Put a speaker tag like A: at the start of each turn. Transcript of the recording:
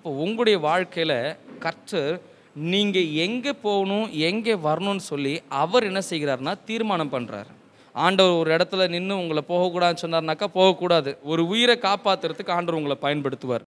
A: அப்போ உங்களுடைய வாழ்க்கையில் கற்று நீங்கள் எங்கே போகணும் எங்கே வரணும்னு சொல்லி அவர் என்ன செய்கிறார்னா தீர்மானம் பண்ணுறாரு ஆண்டவர் ஒரு இடத்துல நின்று உங்களை போகக்கூடாதுன்னு சொன்னார்னாக்கா போகக்கூடாது ஒரு உயிரை காப்பாற்றுறதுக்கு ஆண்டவர் உங்களை பயன்படுத்துவார்